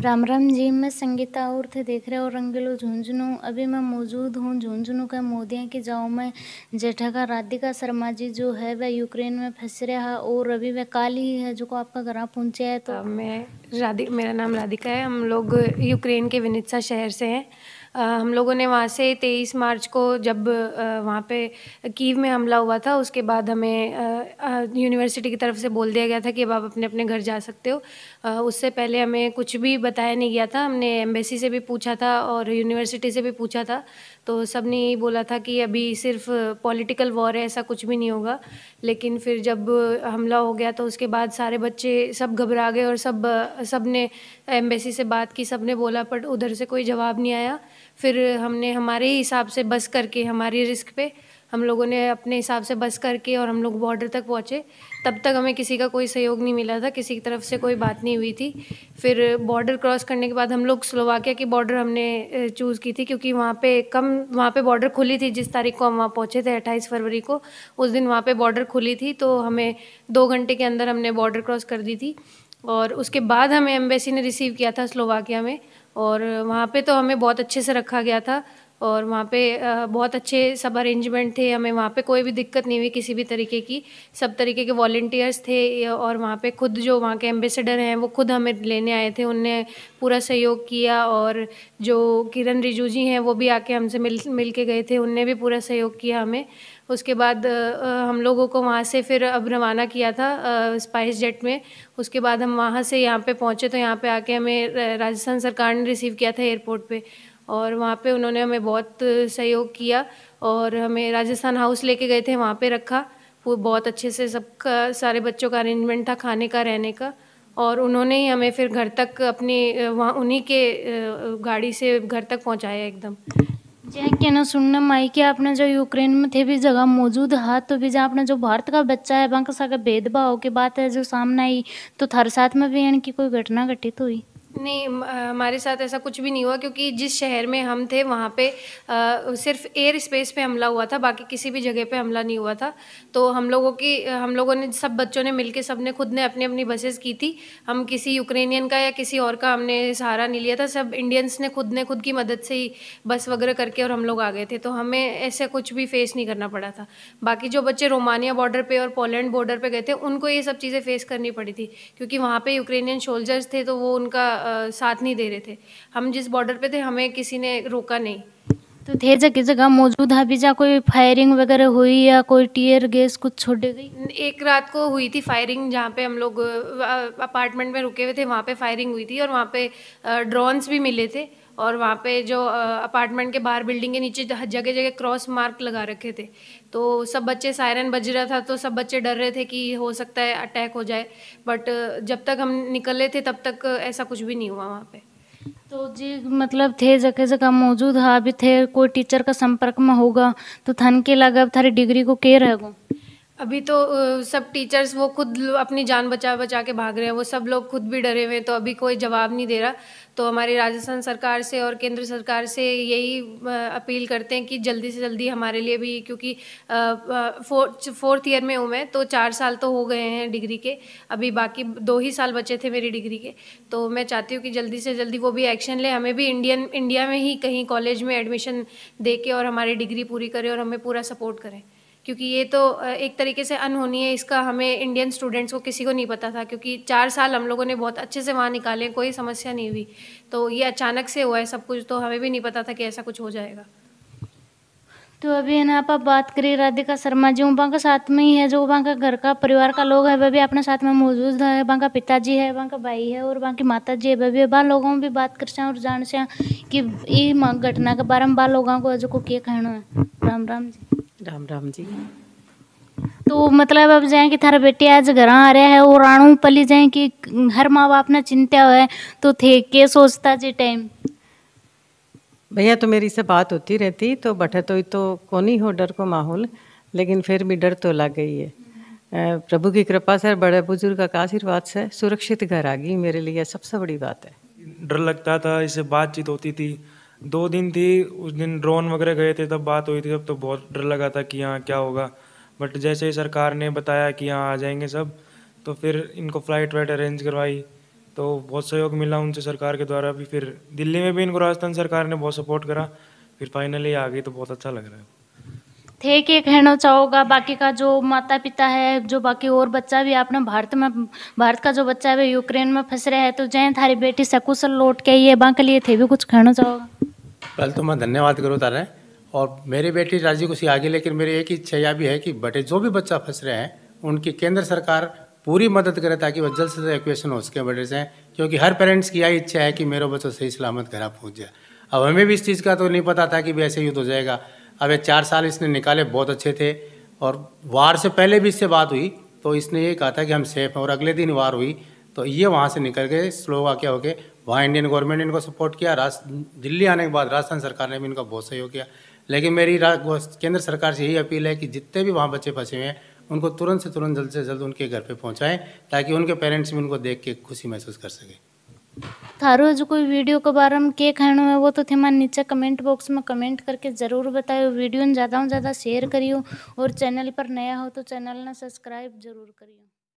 राम राम जी मैं संगीता और थे देख रहे हो रंगीलो झुंझुनू अभी मैं मौजूद हूँ झुंझुनू के मोदिया के जाओ में जेठा का राधिका शर्मा जी जो है वह यूक्रेन में फंस रहा है और अभी वह काल ही है जो को आपका घर पहुँचे है तो मैं राधिक मेरा नाम राधिका है हम लोग यूक्रेन के विनिसा शहर से हैं हम लोगों ने वहाँ से तेईस मार्च को जब वहाँ पे कीव में हमला हुआ था उसके बाद हमें यूनिवर्सिटी की तरफ से बोल दिया गया था कि अब आप अपने अपने घर जा सकते हो उससे पहले हमें कुछ भी बताया नहीं गया था हमने एम्बेसी से भी पूछा था और यूनिवर्सिटी से भी पूछा था तो सब ने यही बोला था कि अभी सिर्फ पॉलिटिकल वॉर है ऐसा कुछ भी नहीं होगा लेकिन फिर जब हमला हो गया तो उसके बाद सारे बच्चे सब घबरा गए और सब सब ने एम्बेसी से बात की सब ने बोला बट उधर से कोई जवाब नहीं आया फिर हमने हमारे हिसाब से बस करके हमारी रिस्क पे हम लोगों ने अपने हिसाब से बस करके और हम लोग बॉर्डर तक पहुँचे तब तक हमें किसी का कोई सहयोग नहीं मिला था किसी की तरफ से कोई बात नहीं हुई थी फिर बॉर्डर क्रॉस करने के बाद हम लोग स्लोवाकिया की बॉर्डर हमने चूज़ की थी क्योंकि वहाँ पे कम वहाँ पे बॉर्डर खुली थी जिस तारीख को हम वहाँ पहुँचे थे अट्ठाईस फरवरी को उस दिन वहाँ पे बॉर्डर खुली थी तो हमें दो घंटे के अंदर हमने बॉर्डर क्रॉस कर दी थी और उसके बाद हमें एम्बेसी ने रिसीव किया था स्लोवाकिया में और वहाँ पे तो हमें बहुत अच्छे से रखा गया था और वहाँ पे बहुत अच्छे सब अरेंजमेंट थे हमें वहाँ पे कोई भी दिक्कत नहीं हुई किसी भी तरीके की सब तरीके के वॉल्टियर्स थे और वहाँ पे खुद जो वहाँ के एम्बेसडर हैं वो खुद हमें लेने आए थे उनने पूरा सहयोग किया और जो किरण रिजू जी हैं वो भी आके हमसे मिल मिल के गए थे उनने भी पूरा सहयोग किया हमें उसके बाद हम लोगों को वहाँ से फिर अब रवाना किया था स्पाइस जेट में उसके बाद हम वहाँ से यहाँ पे पहुँचे तो यहाँ पे आके हमें राजस्थान सरकार ने रिसीव किया था एयरपोर्ट पे और वहाँ पे उन्होंने हमें बहुत सहयोग किया और हमें राजस्थान हाउस लेके गए थे वहाँ पे रखा वो बहुत अच्छे से सबका सारे बच्चों का अरेंजमेंट था खाने का रहने का और उन्होंने ही हमें फिर घर तक अपनी वहाँ उन्हीं के गाड़ी से घर तक पहुँचाया एकदम जै क्या ना सुनने में आई कि आपने जो यूक्रेन में थे भी जगह मौजूद है तो भी जहाँ आपने जो भारत का बच्चा है वहाँ का सारा भेदभाव की बात है जो सामने आई तो थर साथ में भी यानी कि कोई घटना घटित हुई नहीं हमारे साथ ऐसा कुछ भी नहीं हुआ क्योंकि जिस शहर में हम थे वहाँ पे आ, सिर्फ एयर स्पेस पे हमला हुआ था बाकी किसी भी जगह पे हमला नहीं हुआ था तो हम लोगों की हम लोगों ने सब बच्चों ने मिलके सब ने खुद ने अपनी अपनी बसेस की थी हम किसी यूक्रेनियन का या किसी और का हमने सहारा नहीं लिया था सब इंडियंस ने खुद ने खुद की मदद से ही बस वगैरह करके और हम लोग आ गए थे तो हमें ऐसा कुछ भी फेस नहीं करना पड़ा था बाकी जो बच्चे रोमानिया बॉर्डर पर और पोलैंड बॉर्डर पर गए थे उनको ये सब चीज़ें फेस करनी पड़ी थी क्योंकि वहाँ पर यूक्रेनियन सोल्जर्स थे तो वो उनका साथ नहीं दे रहे थे हम जिस बॉर्डर पे थे हमें किसी ने रोका नहीं तो थे जगह जगह मौजूद है जहाँ कोई फायरिंग वगैरह हुई या कोई टीयर गैस कुछ छोड़े गई एक रात को हुई थी फायरिंग जहाँ पे हम लोग अपार्टमेंट में रुके हुए थे वहाँ पे फायरिंग हुई थी और वहाँ पे ड्रोन्स भी मिले थे और वहाँ पे जो अपार्टमेंट के बाहर बिल्डिंग के नीचे जगह जगह क्रॉस मार्क लगा रखे थे तो सब बच्चे सायरन बज रहा था तो सब बच्चे डर रहे थे कि हो सकता है अटैक हो जाए बट जब तक हम निकले थे तब तक ऐसा कुछ भी नहीं हुआ वहाँ पे तो जी मतलब थे जगह जगह मौजूद है हाँ, अभी थे कोई टीचर का संपर्क में होगा तो थन के लगा थारी डिग्री को के रहेगा अभी तो सब टीचर्स वो खुद अपनी जान बचा बचा के भाग रहे हैं वो सब लोग खुद भी डरे हुए हैं तो अभी कोई जवाब नहीं दे रहा तो हमारी राजस्थान सरकार से और केंद्र सरकार से यही अपील करते हैं कि जल्दी से जल्दी हमारे लिए भी क्योंकि फोर्थ फोर्थ ईयर में हूँ मैं तो चार साल तो हो गए हैं डिग्री के अभी बाकी दो ही साल बचे थे मेरी डिग्री के तो मैं चाहती हूँ कि जल्दी से जल्दी वो भी एक्शन ले हमें भी इंडियन इंडिया में ही कहीं कॉलेज में एडमिशन दे के और हमारी डिग्री पूरी करें और हमें पूरा सपोर्ट करें क्योंकि ये तो एक तरीके से अनहोनी है इसका हमें इंडियन स्टूडेंट्स को किसी को नहीं पता था क्योंकि चार साल हम लोगों ने बहुत अच्छे से वहाँ निकाले कोई समस्या नहीं हुई तो ये अचानक से हुआ है सब कुछ तो हमें भी नहीं पता था कि ऐसा कुछ हो जाएगा तो अभी है ना आप बात करिए राधिका शर्मा जी वहाँ का साथ में ही है जो वहाँ का घर का परिवार का लोग है वह भी अपने साथ में मौजूद है वहाँ का पिताजी है वहाँ का भाई है और वहाँ की माता जी है वह भी बार लोगों में भी बात कर और जान से कि ये घटना के बारे में बाल लोगों को जो को क्या कहना है राम राम जी राम राम जी तो मतलब अब जाए कि थारा बेटे आज घर आ रहा है और राणू पली जाए कि हर माँ बाप ना चिंता है तो थे के सोचता जे टाइम भैया तो मेरी से बात होती रहती तो बठे तो, ही तो कोनी हो डर को माहौल लेकिन फिर भी डर तो लग गई है प्रभु की कृपा से बड़े बुजुर्ग का आशीर्वाद से सुरक्षित घर आ गई मेरे लिए सबसे बड़ी बात है डर लगता था इसे बातचीत होती थी दो दिन थी उस दिन ड्रोन वगैरह गए थे तब बात हुई थी तब तो बहुत डर लगा था कि यहाँ क्या होगा बट जैसे ही सरकार ने बताया कि यहाँ आ जाएंगे सब तो फिर इनको फ़्लाइट वाइट अरेंज करवाई तो बहुत सहयोग मिला उनसे सरकार के द्वारा भी फिर दिल्ली में भी इनको राजस्थान सरकार ने बहुत सपोर्ट करा फिर फाइनली आ गई तो बहुत अच्छा लग रहा है थे के कहना चाहोगा बाकी का जो माता पिता है जो बाकी और बच्चा भी अपना भारत में भारत का जो बच्चा है यूक्रेन में फंस रहा है तो जय थारी बेटी सकुशल लौट के ये बांके लिए थे भी कुछ कहना चाहोगा पहले तो मैं धन्यवाद करूँ तारे और मेरी बेटी राजी को आगे लेकिन मेरी एक इच्छा यह भी है कि बटे जो भी बच्चा फंस रहे हैं उनकी केंद्र सरकार पूरी मदद करे ताकि वह जल्द से जल्द एक्वेशन हो सके बटे से क्योंकि हर पेरेंट्स की यही इच्छा है कि मेरा बच्चा सही सलामत घर पहुँच जाए अब हमें भी इस चीज़ का तो नहीं पता था कि भी ऐसे युद्ध हो जाएगा अब ये चार साल इसने निकाले बहुत अच्छे थे और वार से पहले भी इससे बात हुई तो इसने ये कहा था कि हम सेफ हैं और अगले दिन वार हुई तो ये वहाँ से निकल गए वाक्य होकर वहाँ इंडियन गवर्नमेंट ने इनको सपोर्ट किया दिल्ली आने के बाद राजस्थान सरकार ने भी इनका बहुत सहयोग किया लेकिन मेरी केंद्र सरकार से यही अपील है कि जितने भी वहाँ बच्चे फंसे हुए हैं उनको तुरंत से तुरंत जल्द से जल्द उनके घर पर पहुँचाएँ ताकि उनके पेरेंट्स भी उनको देख के खुशी महसूस कर सकें थारो जो कोई वीडियो के बारे में के कहना है वो तो थे मान नीचे कमेंट बॉक्स में कमेंट करके ज़रूर बताओ वीडियो ने ज़्यादा से ज़्यादा शेयर करियो और चैनल पर नया हो तो चैनल ना सब्सक्राइब जरूर करियो